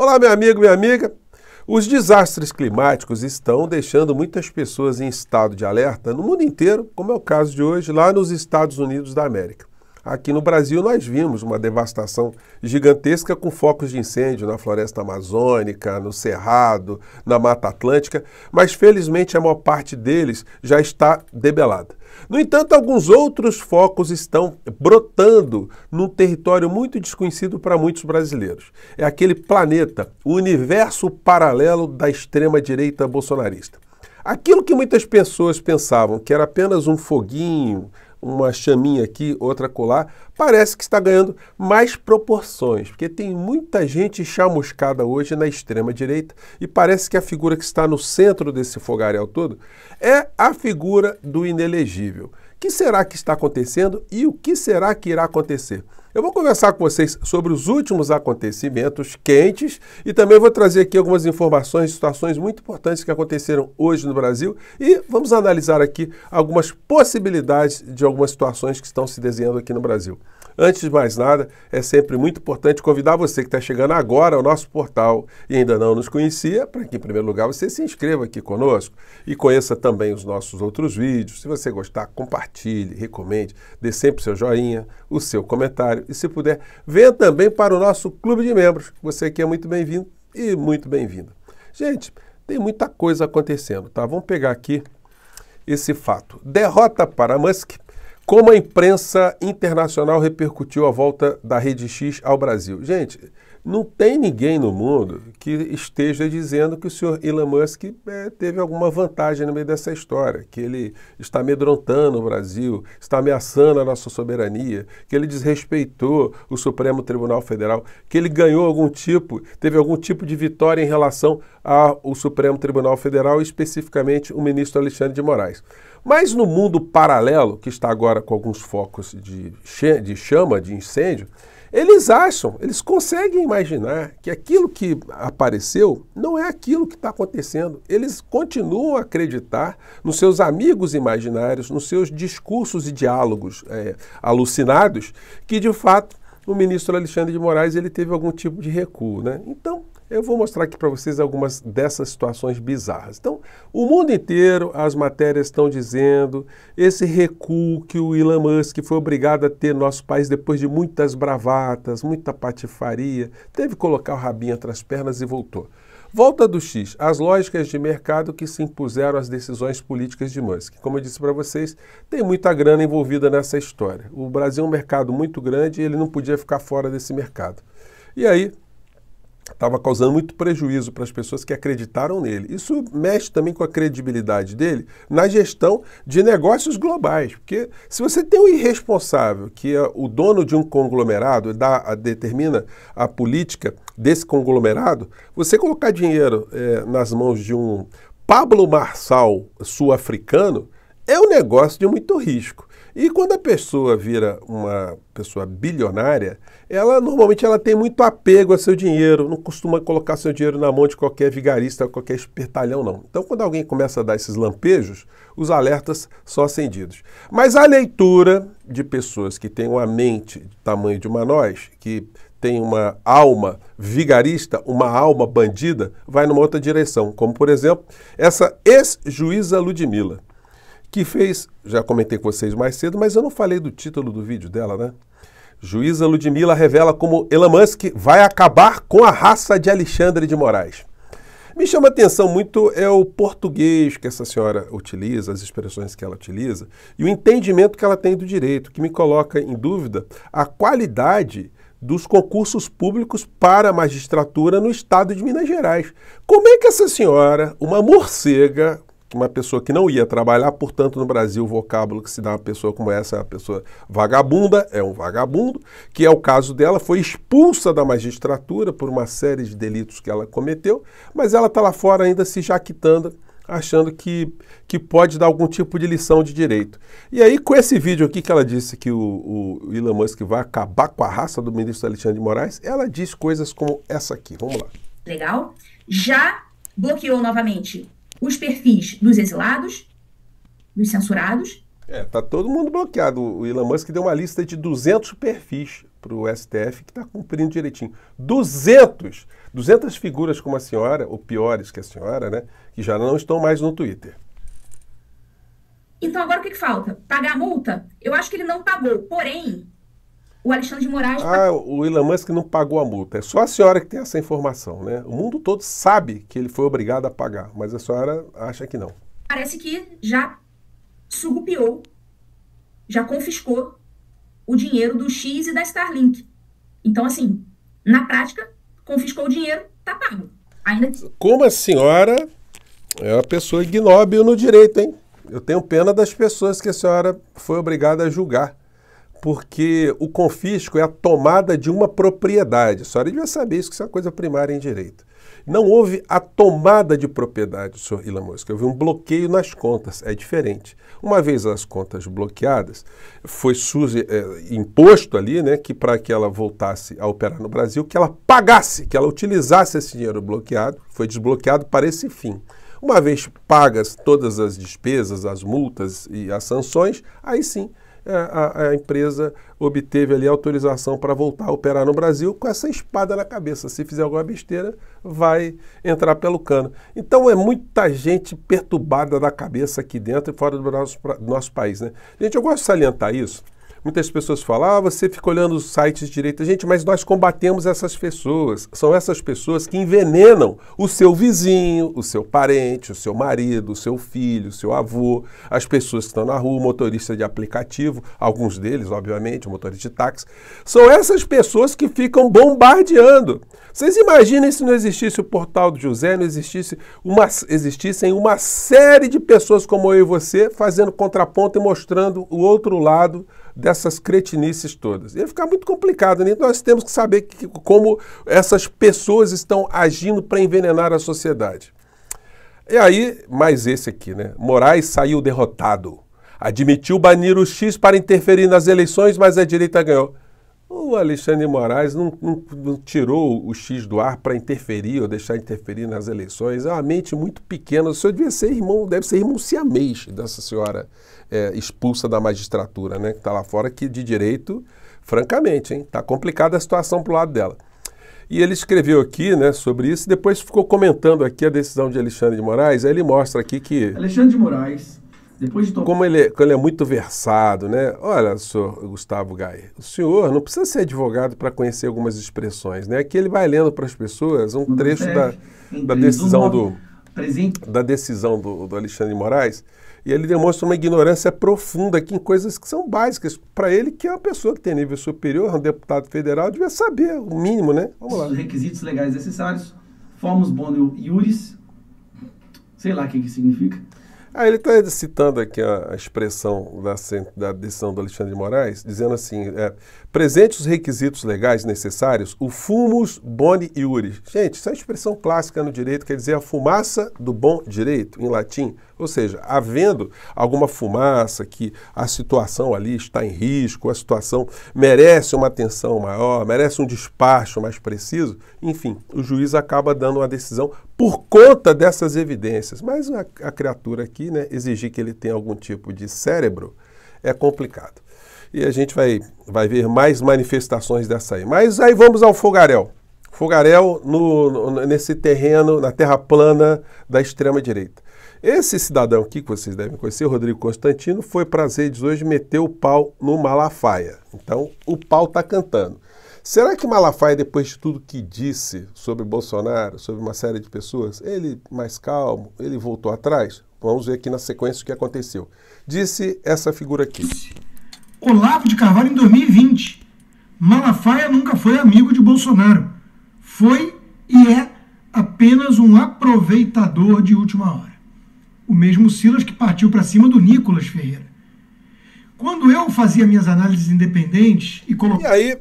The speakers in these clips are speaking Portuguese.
Olá, meu amigo, minha amiga. Os desastres climáticos estão deixando muitas pessoas em estado de alerta no mundo inteiro, como é o caso de hoje lá nos Estados Unidos da América. Aqui no Brasil, nós vimos uma devastação gigantesca com focos de incêndio na floresta amazônica, no Cerrado, na Mata Atlântica, mas felizmente a maior parte deles já está debelada. No entanto, alguns outros focos estão brotando num território muito desconhecido para muitos brasileiros. É aquele planeta, o universo paralelo da extrema-direita bolsonarista. Aquilo que muitas pessoas pensavam que era apenas um foguinho, uma chaminha aqui, outra colar, parece que está ganhando mais proporções, porque tem muita gente chamuscada hoje na extrema direita e parece que a figura que está no centro desse fogaréu todo é a figura do inelegível que será que está acontecendo e o que será que irá acontecer? Eu vou conversar com vocês sobre os últimos acontecimentos quentes e também vou trazer aqui algumas informações, situações muito importantes que aconteceram hoje no Brasil e vamos analisar aqui algumas possibilidades de algumas situações que estão se desenhando aqui no Brasil. Antes de mais nada, é sempre muito importante convidar você que está chegando agora ao nosso portal e ainda não nos conhecia, para que, em primeiro lugar, você se inscreva aqui conosco e conheça também os nossos outros vídeos. Se você gostar, compartilhe, recomende, dê sempre o seu joinha, o seu comentário e, se puder, venha também para o nosso clube de membros. Você aqui é muito bem-vindo e muito bem-vinda. Gente, tem muita coisa acontecendo, tá? Vamos pegar aqui esse fato. Derrota para Musk como a imprensa internacional repercutiu a volta da Rede X ao Brasil? Gente, não tem ninguém no mundo que esteja dizendo que o senhor Elon Musk é, teve alguma vantagem no meio dessa história, que ele está amedrontando o Brasil, está ameaçando a nossa soberania, que ele desrespeitou o Supremo Tribunal Federal, que ele ganhou algum tipo, teve algum tipo de vitória em relação ao Supremo Tribunal Federal, especificamente o ministro Alexandre de Moraes. Mas no mundo paralelo, que está agora com alguns focos de, de chama, de incêndio, eles acham, eles conseguem imaginar que aquilo que apareceu não é aquilo que está acontecendo. Eles continuam a acreditar nos seus amigos imaginários, nos seus discursos e diálogos é, alucinados, que de fato o ministro Alexandre de Moraes ele teve algum tipo de recuo. Né? Então, eu vou mostrar aqui para vocês algumas dessas situações bizarras. Então, o mundo inteiro, as matérias estão dizendo esse recuo que o Elon Musk foi obrigado a ter no nosso país depois de muitas bravatas, muita patifaria, teve que colocar o rabinho entre as pernas e voltou. Volta do X, as lógicas de mercado que se impuseram às decisões políticas de Musk. Como eu disse para vocês, tem muita grana envolvida nessa história. O Brasil é um mercado muito grande e ele não podia ficar fora desse mercado. E aí, estava causando muito prejuízo para as pessoas que acreditaram nele. Isso mexe também com a credibilidade dele na gestão de negócios globais, porque se você tem um irresponsável que é o dono de um conglomerado dá, determina a política desse conglomerado, você colocar dinheiro é, nas mãos de um Pablo Marçal sul-africano é um negócio de muito risco. E quando a pessoa vira uma pessoa bilionária, ela normalmente ela tem muito apego a seu dinheiro, não costuma colocar seu dinheiro na mão de qualquer vigarista, qualquer espertalhão, não. Então, quando alguém começa a dar esses lampejos, os alertas são acendidos. Mas a leitura de pessoas que têm uma mente do tamanho de uma nós, que tem uma alma vigarista, uma alma bandida, vai numa outra direção, como por exemplo essa ex-juíza Ludmilla que fez, já comentei com vocês mais cedo, mas eu não falei do título do vídeo dela, né? Juíza Ludmilla revela como Elon Musk vai acabar com a raça de Alexandre de Moraes. Me chama a atenção muito é o português que essa senhora utiliza, as expressões que ela utiliza e o entendimento que ela tem do direito, que me coloca em dúvida a qualidade dos concursos públicos para a magistratura no estado de Minas Gerais. Como é que essa senhora, uma morcega, uma pessoa que não ia trabalhar, portanto, no Brasil, o vocábulo que se dá a uma pessoa como essa é uma pessoa vagabunda, é um vagabundo, que é o caso dela, foi expulsa da magistratura por uma série de delitos que ela cometeu, mas ela está lá fora ainda se jaquitando, achando que, que pode dar algum tipo de lição de direito. E aí, com esse vídeo aqui que ela disse que o, o Elon Musk vai acabar com a raça do ministro Alexandre de Moraes, ela diz coisas como essa aqui. Vamos lá. Legal. Já bloqueou novamente os perfis dos exilados, dos censurados. É, tá todo mundo bloqueado. O Elon Musk deu uma lista de 200 perfis para o STF que está cumprindo direitinho. 200! 200 figuras como a senhora, ou piores que a senhora, né? Que já não estão mais no Twitter. Então, agora o que, que falta? Pagar a multa? Eu acho que ele não pagou. Porém, o Alexandre de Moraes. Ah, o Elon Musk não pagou a multa. É só a senhora que tem essa informação, né? O mundo todo sabe que ele foi obrigado a pagar, mas a senhora acha que não. Parece que já surrupiou, já confiscou o dinheiro do X e da Starlink. Então, assim, na prática, confiscou o dinheiro, tá pago. Ainda... Como a senhora é uma pessoa ignóbil no direito, hein? Eu tenho pena das pessoas que a senhora foi obrigada a julgar porque o confisco é a tomada de uma propriedade. A senhora devia saber isso, que isso é uma coisa primária em direito. Não houve a tomada de propriedade, senhor Ilan Mosca. Houve um bloqueio nas contas. É diferente. Uma vez as contas bloqueadas, foi é, imposto ali né, que para que ela voltasse a operar no Brasil, que ela pagasse, que ela utilizasse esse dinheiro bloqueado, foi desbloqueado para esse fim. Uma vez pagas todas as despesas, as multas e as sanções, aí sim é, a, a empresa obteve ali autorização para voltar a operar no Brasil com essa espada na cabeça. Se fizer alguma besteira, vai entrar pelo cano. Então é muita gente perturbada da cabeça aqui dentro e fora do nosso, do nosso país. Né? Gente, eu gosto de salientar isso Muitas pessoas falam, ah, você fica olhando os sites de direita. Gente, mas nós combatemos essas pessoas. São essas pessoas que envenenam o seu vizinho, o seu parente, o seu marido, o seu filho, o seu avô, as pessoas que estão na rua, motorista de aplicativo, alguns deles, obviamente, motorista de táxi. São essas pessoas que ficam bombardeando. Vocês imaginem se não existisse o portal do José, não existisse uma, existissem uma série de pessoas como eu e você fazendo contraponto e mostrando o outro lado dessas cretinices todas. Ia ficar muito complicado, né? Nós temos que saber que, como essas pessoas estão agindo para envenenar a sociedade. E aí, mais esse aqui, né? Moraes saiu derrotado. Admitiu banir o X para interferir nas eleições, mas a direita ganhou. O Alexandre de Moraes não, não, não, tirou o X do ar para interferir ou deixar interferir nas eleições. É uma mente muito pequena. O senhor devia ser irmão, deve ser irmão siamês dessa senhora é, expulsa da magistratura, né? Que está lá fora, que de direito, francamente, hein? Está complicada a situação para o lado dela. E ele escreveu aqui né, sobre isso e depois ficou comentando aqui a decisão de Alexandre de Moraes. Aí ele mostra aqui que. Alexandre de Moraes depois de Como ele, é, ele é muito versado, né? Olha, senhor Gustavo Gai, o senhor não precisa ser advogado para conhecer algumas expressões, né? Aqui ele vai lendo para as pessoas um, trecho da, da decisão do... Presente. Da decisão do, do Alexandre de Moraes, e ele demonstra uma ignorância profunda aqui em coisas que são básicas. Para ele, que é uma pessoa que tem nível superior, um deputado federal, devia saber o mínimo, né? Vamos lá. Os requisitos legais necessários, formos bono iuris, sei lá o que, que significa, Aí ah, ele está citando aqui a, a expressão da, da, decisão do Alexandre de Moraes, dizendo assim: é, Presentes os requisitos legais necessários, o fumus boni iuris. Gente, isso é uma expressão clássica no direito, quer dizer a fumaça do bom direito, em latim. Ou seja, havendo alguma fumaça que a situação ali está em risco, a situação merece uma atenção maior, merece um despacho mais preciso, enfim, o juiz acaba dando uma decisão por conta dessas evidências. Mas a, a criatura aqui, né, exigir que ele tenha algum tipo de cérebro é complicado. E a gente vai, vai ver mais manifestações dessa aí. Mas aí vamos ao fogaréu. Fogaréu no, no, nesse terreno, na terra plana da extrema-direita. Esse cidadão aqui, que vocês devem conhecer, Rodrigo Constantino, foi para as redes hoje meteu o pau no Malafaia. Então, o pau está cantando. Será que Malafaia, depois de tudo que disse sobre Bolsonaro, sobre uma série de pessoas, ele mais calmo, ele voltou atrás? Vamos ver aqui na sequência o que aconteceu. Disse essa figura aqui. Olavo de Carvalho em 2020. Malafaia nunca foi amigo de Bolsonaro. Foi e é apenas um aproveitador de última hora. O mesmo Silas que partiu para cima do Nicolas Ferreira. Quando eu fazia minhas análises independentes e colocava. E aí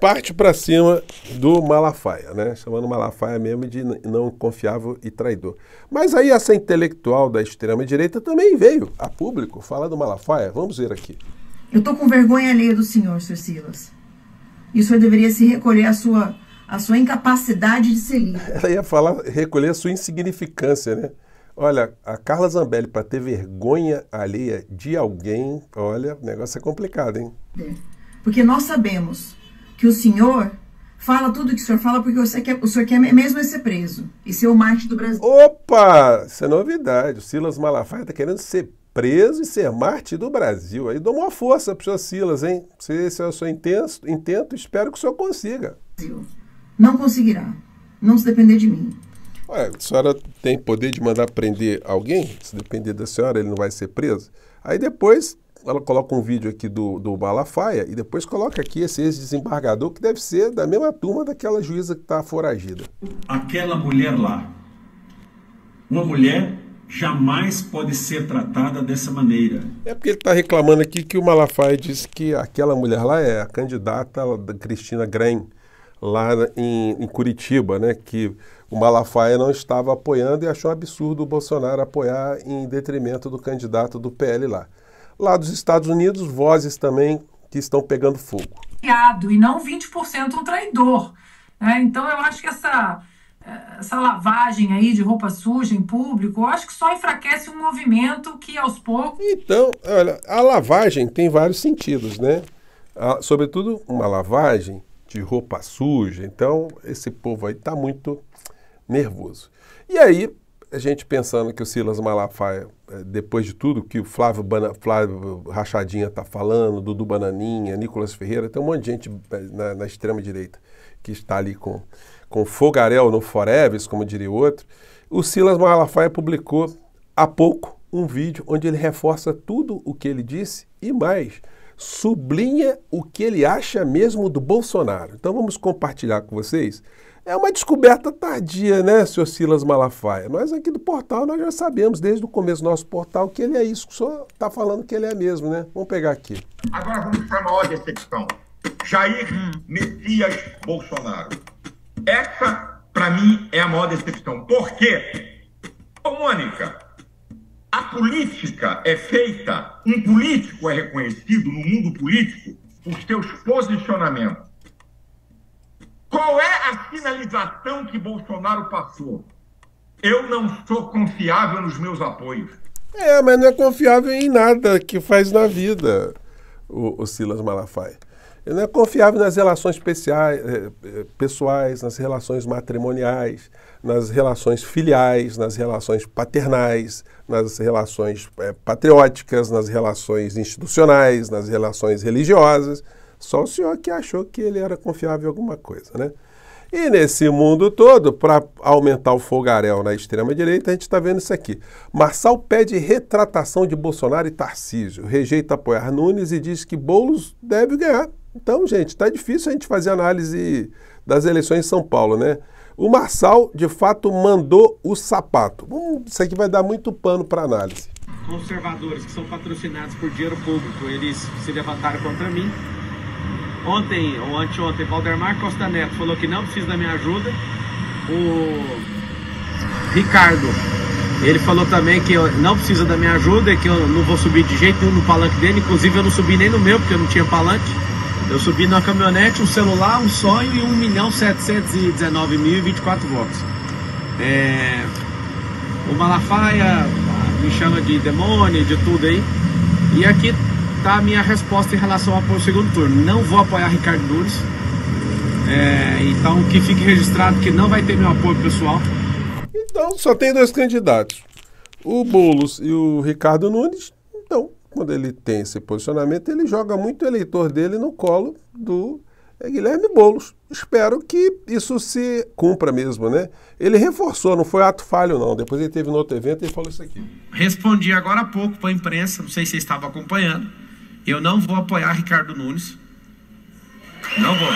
parte para cima do Malafaia, né? Chamando Malafaia mesmo de não confiável e traidor. Mas aí essa intelectual da extrema direita também veio a público falar do Malafaia. Vamos ver aqui. Eu estou com vergonha alheia do senhor, Sr. Silas. E o senhor deveria se recolher à sua, à sua incapacidade de ser livre. Ela ia falar, recolher a sua insignificância, né? Olha, a Carla Zambelli, para ter vergonha alheia de alguém, olha, o negócio é complicado, hein? É. Porque nós sabemos que o senhor fala tudo que o senhor fala porque quer, o senhor quer mesmo ser preso e ser é o mártir do Brasil. Opa! Isso é novidade. O Silas Malafaia está querendo ser preso e ser mártir do Brasil. Aí dou uma força para o senhor Silas, hein? Se esse é o seu intento, intento, espero que o senhor consiga. Não conseguirá. Não se depender de mim. Ué, a senhora tem poder de mandar prender alguém? Se depender da senhora, ele não vai ser preso? Aí depois ela coloca um vídeo aqui do, do Balafaia e depois coloca aqui esse ex-desembargador que deve ser da mesma turma daquela juíza que está foragida. Aquela mulher lá, uma mulher jamais pode ser tratada dessa maneira. É porque ele está reclamando aqui que o Malafaia disse que aquela mulher lá é a candidata da Cristina Grem, lá em, em Curitiba, né? Que o Malafaia não estava apoiando e achou um absurdo o Bolsonaro apoiar em detrimento do candidato do PL lá. Lá dos Estados Unidos, vozes também que estão pegando fogo. E não 20% um traidor. Né? Então eu acho que essa essa lavagem aí de roupa suja em público, eu acho que só enfraquece um movimento que aos poucos. Então, olha, a lavagem tem vários sentidos, né? sobretudo uma lavagem de roupa suja. Então, esse povo aí está muito nervoso. E aí, a gente pensando que o Silas Malafaia, é, depois de tudo que o Flávio, Bana, Flávio Rachadinha está falando, Dudu Bananinha, Nicolas Ferreira, tem um monte de gente é, na, na extrema-direita que está ali com com fogaréu no Forever, como diria o outro, o Silas Malafaia publicou há pouco um vídeo onde ele reforça tudo o que ele disse e mais, sublinha o que ele acha mesmo do Bolsonaro. Então vamos compartilhar com vocês. É uma descoberta tardia, né, seu Silas Malafaia? Nós aqui do portal, nós já sabemos desde o começo do nosso portal que ele é isso que o senhor está falando que ele é mesmo, né? Vamos pegar aqui. Agora vamos para a maior decepção. Jair hum. Messias Bolsonaro essa, para mim, é a maior decepção. Por quê? Ô, Mônica, a política é feita, um político é reconhecido no mundo político por seus posicionamentos. Qual é a sinalização que Bolsonaro passou? Eu não sou confiável nos meus apoios. É, mas não é confiável em nada que faz na vida o, o Silas Malafaia. Ele não é confiável nas relações especiais, eh, eh, pessoais, nas relações matrimoniais, nas relações filiais, nas relações paternais, nas relações é, patrióticas, nas relações institucionais, nas relações religiosas. Só o senhor que achou que ele era confiável em alguma coisa, né? E nesse mundo todo, para aumentar o fogaréu na extrema-direita, a gente está vendo isso aqui. Marçal pede retratação de Bolsonaro e Tarcísio, rejeita apoiar Nunes e diz que Boulos deve ganhar então, gente, está difícil a gente fazer análise das eleições em São Paulo, né? O Marçal, de fato, mandou o sapato. Hum, isso aqui vai dar muito pano para análise. Conservadores que são patrocinados por dinheiro público, eles se levantaram contra mim. Ontem, ou anteontem, Valdemar Costa Neto falou que não precisa da minha ajuda. O Ricardo, ele falou também que não precisa da minha ajuda, que eu não vou subir de jeito nenhum no palanque dele. Inclusive, eu não subi nem no meu, porque eu não tinha palanque. Eu subi na caminhonete, um celular, um sonho e 1 milhão 719 mil e 24 votos. É... O Malafaia ah, me chama de demônio, de tudo aí. E aqui tá a minha resposta em relação ao segundo turno. Não vou apoiar Ricardo Nunes. É... Então que fique registrado que não vai ter meu apoio pessoal. Então só tem dois candidatos. O Boulos e o Ricardo Nunes. Então, quando ele tem esse posicionamento, ele joga muito eleitor dele no colo do é, Guilherme Boulos. Espero que isso se cumpra mesmo, né? Ele reforçou, não foi ato falho, não. Depois ele teve no outro evento e falou isso aqui. Respondi agora há pouco para a imprensa, não sei se você estava acompanhando. Eu não vou apoiar Ricardo Nunes. Não vou.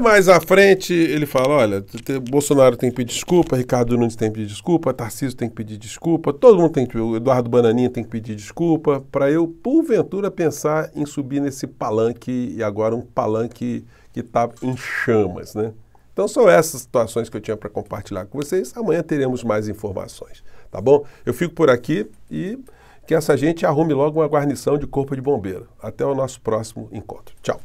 mais à frente ele fala: olha, Bolsonaro tem que pedir desculpa, Ricardo Nunes tem que pedir desculpa, Tarcísio tem que pedir desculpa, todo mundo tem que o Eduardo Bananinha tem que pedir desculpa, para eu, porventura, pensar em subir nesse palanque e agora um palanque que está em chamas, né? Então são essas situações que eu tinha para compartilhar com vocês. Amanhã teremos mais informações, tá bom? Eu fico por aqui e que essa gente arrume logo uma guarnição de corpo de bombeiro. Até o nosso próximo encontro. Tchau.